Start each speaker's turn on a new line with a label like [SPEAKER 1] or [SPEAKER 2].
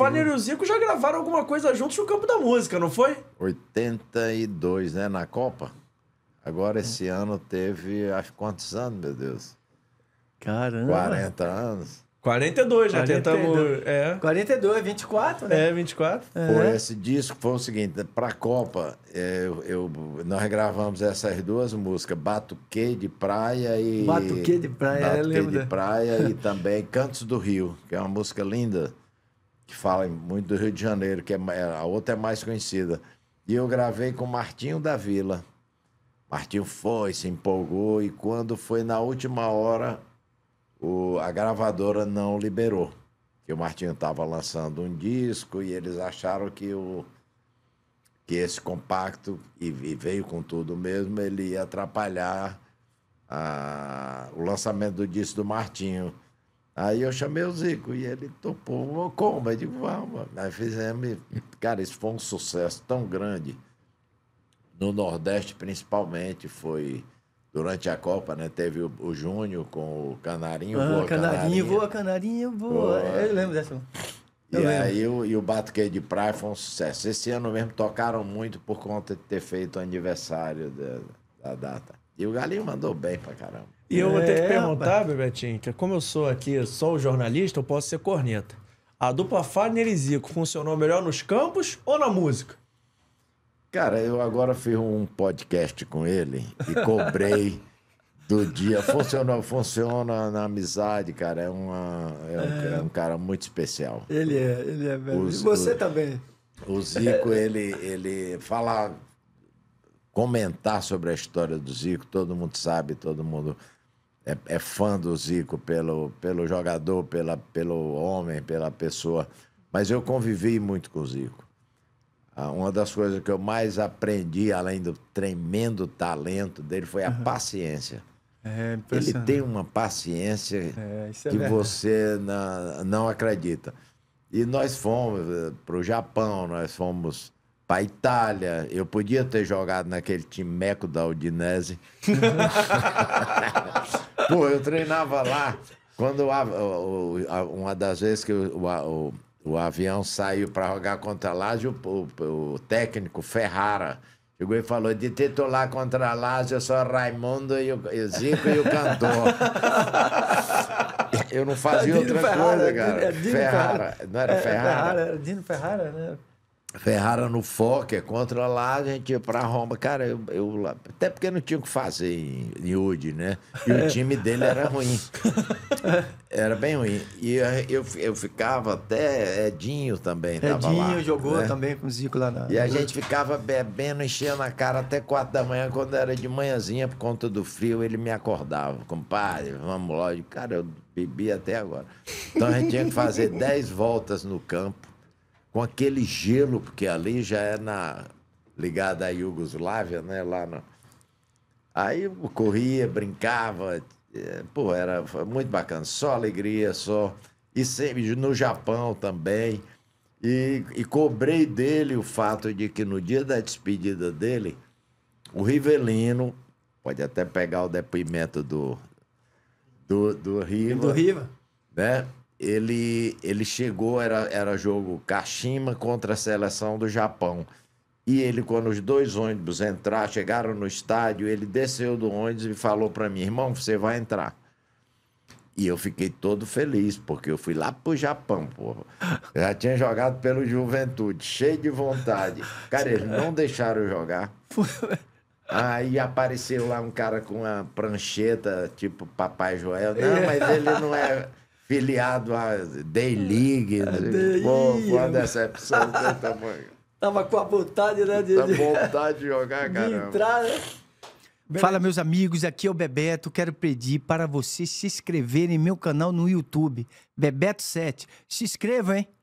[SPEAKER 1] Fagner e o Zico já gravaram alguma coisa juntos no campo da música, não foi? 82, né? Na Copa. Agora esse ano teve. Acho quantos anos, meu Deus? Caramba. 40 anos. 42, já 42. tentamos. É. 42, 24, né? É, 24. Foi é. esse disco foi o seguinte: pra Copa, é, eu, eu, nós gravamos essas duas músicas, Batuque de Praia e. Batuque de Praia, Batuque de Praia e também Cantos do Rio, que é uma música linda que fala muito do Rio de Janeiro, que é, a outra é mais conhecida. E eu gravei com Martinho da Vila. Martinho foi, se empolgou, e quando foi na última hora, o, a gravadora não liberou. Que o Martinho estava lançando um disco e eles acharam que o que esse compacto, e, e veio com tudo mesmo, ele ia atrapalhar a, o lançamento do disco do Martinho. Aí eu chamei o Zico e ele topou, como? Eu digo, vamos. Aí fizemos, cara, isso foi um sucesso tão grande. No Nordeste, principalmente, foi durante a Copa, né? Teve o, o Júnior com o Canarinho ah, Canarinho Voa, Canarinho Voa. É, eu lembro dessa. e aí o, e o Batuque de Praia foi um sucesso. Esse ano mesmo tocaram muito por conta de ter feito o aniversário da, da data. E o Galinho mandou bem pra caramba. E eu vou ter que é, perguntar, Bebetinho, que como eu sou aqui só o jornalista, eu posso ser corneta. A dupla Fagner e Zico funcionou melhor nos campos ou na música? Cara, eu agora fiz um podcast com ele e cobrei do dia. Funciona, funciona na amizade, cara. É, uma, é, Um, é, é um, cara muito especial. Ele é, ele é velho. Os, e você também. O Zico, ele, ele fala, comentar sobre a história do Zico. Todo mundo sabe, todo mundo é, é fã do Zico pelo, pelo jogador, pela, pelo homem, pela pessoa. Mas eu convivi muito com o Zico. Ah, uma das coisas que eu mais aprendi, além do tremendo talento dele, foi a uhum. paciência. É ele tem uma paciência é, é que é você não, não acredita. E nós fomos eh, para o Japão, nós fomos para Itália. Eu podia ter jogado naquele time meco da Udinese. Pô, eu treinava lá. Quando o, uma das vezes que o, o avião saiu para jogar contra a Lazio, o, técnico Ferrara chegou e falou: de titular contra a Lazio, só Raimundo e o Zico e o cantor. Eu não fazia é outra Ferrara, coisa, cara. É Dino, Ferrara. Ferrara. Não era é, Ferrara? Era Dino Ferrara, né? Ferrara no Fokker é contra lá, a gente ia para Roma. Cara, eu, eu até porque não tinha o que fazer em, em né? E o é. time dele era ruim. Era bem ruim. E eu, eu ficava até. Edinho também Edinho tava lá. Né? jogou né? também com o Zico lá na. E a gente ficava bebendo, enchendo a cara até quatro da manhã. Quando era de manhãzinha, por conta do frio, ele me acordava. Compadre, vamos lá. Cara, eu bebi até agora. Então a gente tinha que fazer dez voltas no campo com aquele gelo, porque ali já é na ligada à Iugoslávia, né? Lá no... Aí eu corria, brincava, é, pô, era muito bacana, só alegria, só. E sempre no Japão também. E, e cobrei dele o fato de que no dia da despedida dele, o Rivelino, pode até pegar o depoimento do, do, do Riva. Do Riva. Né? ele, ele chegou, era, era jogo Kashima contra a seleção do Japão. E ele, quando os dois ônibus entraram chegaram no estádio, ele desceu do ônibus e falou para mim, irmão, você vai entrar. E eu fiquei todo feliz, porque eu fui lá pro Japão, porra. Eu já tinha jogado pelo Juventude, cheio de vontade. Cara, eles não deixaram eu jogar. Aí apareceu lá um cara com uma prancheta, tipo Papai Joel. Não, mas ele não é filiado à Day League. Né? A Day Pô, foi uma decepção do tamanho. Tava com a vontade, né? De, de... vontade de jogar, cara. Entrar, né? Fala, meus amigos, aqui é o Bebeto. Quero pedir para vocês se inscreverem em meu canal no YouTube, Bebeto 7. Se inscreva, hein?